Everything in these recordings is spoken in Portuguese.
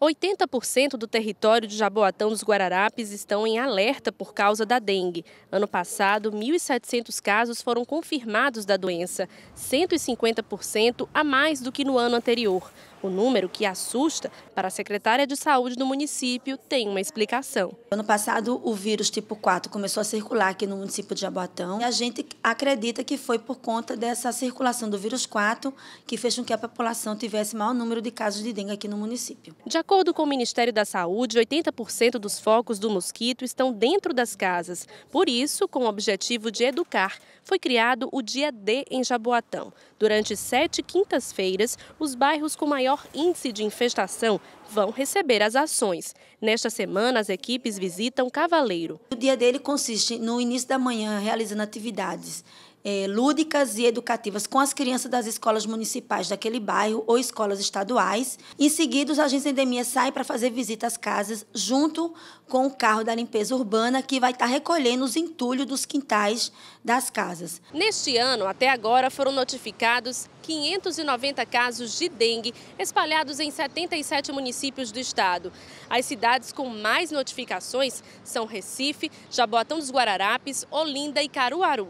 80% do território de Jaboatão dos Guararapes estão em alerta por causa da dengue. Ano passado, 1.700 casos foram confirmados da doença, 150% a mais do que no ano anterior. O número que assusta para a secretária de saúde do município tem uma explicação. Ano passado, o vírus tipo 4 começou a circular aqui no município de Jaboatão. E a gente acredita que foi por conta dessa circulação do vírus 4 que fez com que a população tivesse maior número de casos de dengue aqui no município. De acordo com o Ministério da Saúde, 80% dos focos do mosquito estão dentro das casas. Por isso, com o objetivo de educar foi criado o Dia D em Jaboatão. Durante sete quintas-feiras, os bairros com maior índice de infestação vão receber as ações. Nesta semana, as equipes visitam Cavaleiro. O dia dele consiste no início da manhã realizando atividades é, lúdicas e educativas com as crianças das escolas municipais daquele bairro ou escolas estaduais. Em seguida, os agentes de endemia saem para fazer visita às casas junto com o carro da limpeza urbana que vai estar recolhendo os entulhos dos quintais das casas. Neste ano, até agora, foram notificados 590 casos de dengue espalhados em 77 municípios do estado. As cidades com mais notificações são Recife, Jaboatão dos Guararapes, Olinda e Caruaru.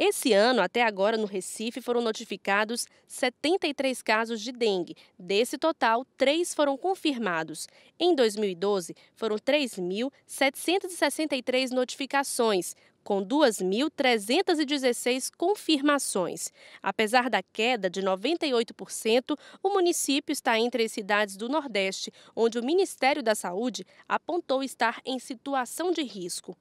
Esse ano, até agora, no Recife, foram notificados 73 casos de dengue. Desse total, três foram confirmados. Em 2012, foram 3.763 notificações, com 2.316 confirmações. Apesar da queda de 98%, o município está entre as cidades do Nordeste, onde o Ministério da Saúde apontou estar em situação de risco.